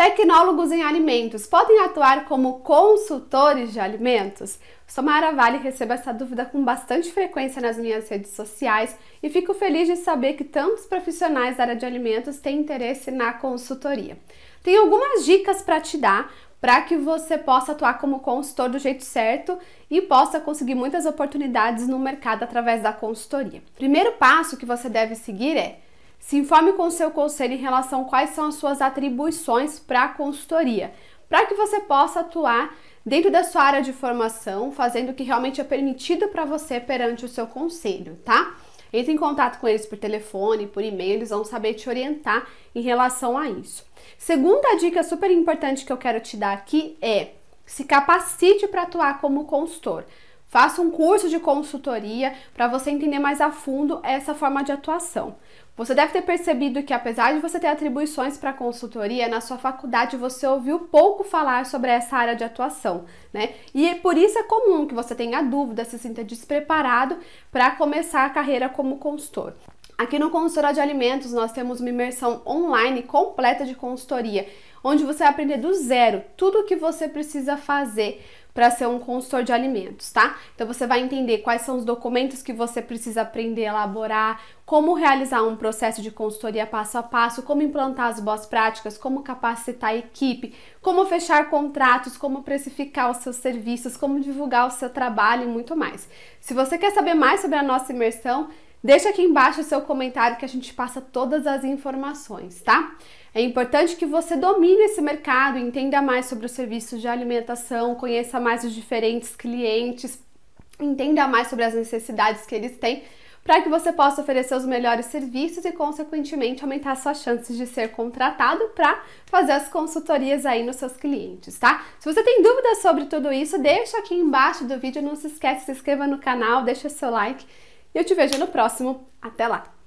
Tecnólogos em alimentos podem atuar como consultores de alimentos? Somara Vale recebo essa dúvida com bastante frequência nas minhas redes sociais e fico feliz de saber que tantos profissionais da área de alimentos têm interesse na consultoria. Tem algumas dicas para te dar para que você possa atuar como consultor do jeito certo e possa conseguir muitas oportunidades no mercado através da consultoria. Primeiro passo que você deve seguir é se informe com o seu conselho em relação a quais são as suas atribuições para a consultoria, para que você possa atuar dentro da sua área de formação, fazendo o que realmente é permitido para você perante o seu conselho, tá? Entre em contato com eles por telefone, por e-mail, eles vão saber te orientar em relação a isso. Segunda dica super importante que eu quero te dar aqui é se capacite para atuar como consultor. Faça um curso de consultoria para você entender mais a fundo essa forma de atuação. Você deve ter percebido que, apesar de você ter atribuições para consultoria, na sua faculdade você ouviu pouco falar sobre essa área de atuação, né? E é por isso é comum que você tenha dúvida, se sinta despreparado para começar a carreira como consultor. Aqui no Consultora de Alimentos nós temos uma imersão online completa de consultoria, onde você vai aprender do zero tudo o que você precisa fazer para ser um consultor de alimentos, tá? Então você vai entender quais são os documentos que você precisa aprender a elaborar, como realizar um processo de consultoria passo a passo, como implantar as boas práticas, como capacitar a equipe, como fechar contratos, como precificar os seus serviços, como divulgar o seu trabalho e muito mais. Se você quer saber mais sobre a nossa imersão, Deixa aqui embaixo o seu comentário que a gente passa todas as informações, tá? É importante que você domine esse mercado, entenda mais sobre os serviços de alimentação, conheça mais os diferentes clientes, entenda mais sobre as necessidades que eles têm, para que você possa oferecer os melhores serviços e, consequentemente, aumentar suas chances de ser contratado para fazer as consultorias aí nos seus clientes, tá? Se você tem dúvidas sobre tudo isso, deixa aqui embaixo do vídeo, não se esquece, se inscreva no canal, deixa seu like e eu te vejo no próximo. Até lá!